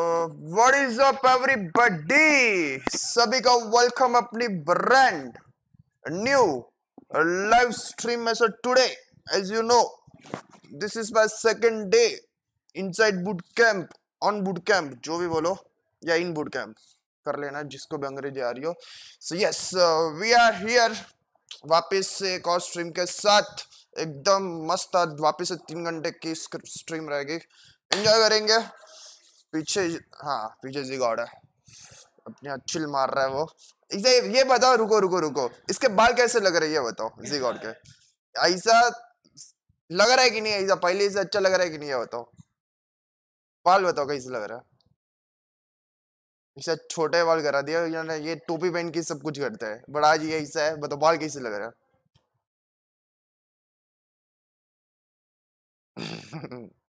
what is up everybody सभी का welcome अपनी ब्रांड न्यू लाइव स्ट्रीम में sir today as you know this is my second day inside boot camp on boot camp जो भी बोलो या इन boot camp कर लेना जिसको भी अंग्रेजी आ रही हो so yes we are here वापस से एक और स्ट्रीम के साथ एकदम मस्त वापस से तीन घंटे की स्ट्रीम रहेगी एंजॉय करेंगे पीछे हाँ पीछे जी गॉड है अपने चिल मार रहा है वो एग्जैक्ट ये बताओ रुको रुको रुको इसके बाल कैसे लग रहे हैं बताओ जी गॉड के ऐसा लग रहा है कि नहीं ऐसा पहले से अच्छा लग रहा है कि नहीं ये बताओ बाल बताओ कैसे लग रहा है इसे छोटे बाल करा दिया इन्होंने ये टोपी पहन के सब कुछ करता है बट आज ये ऐसा है बताओ बाल कैसे लग रहा है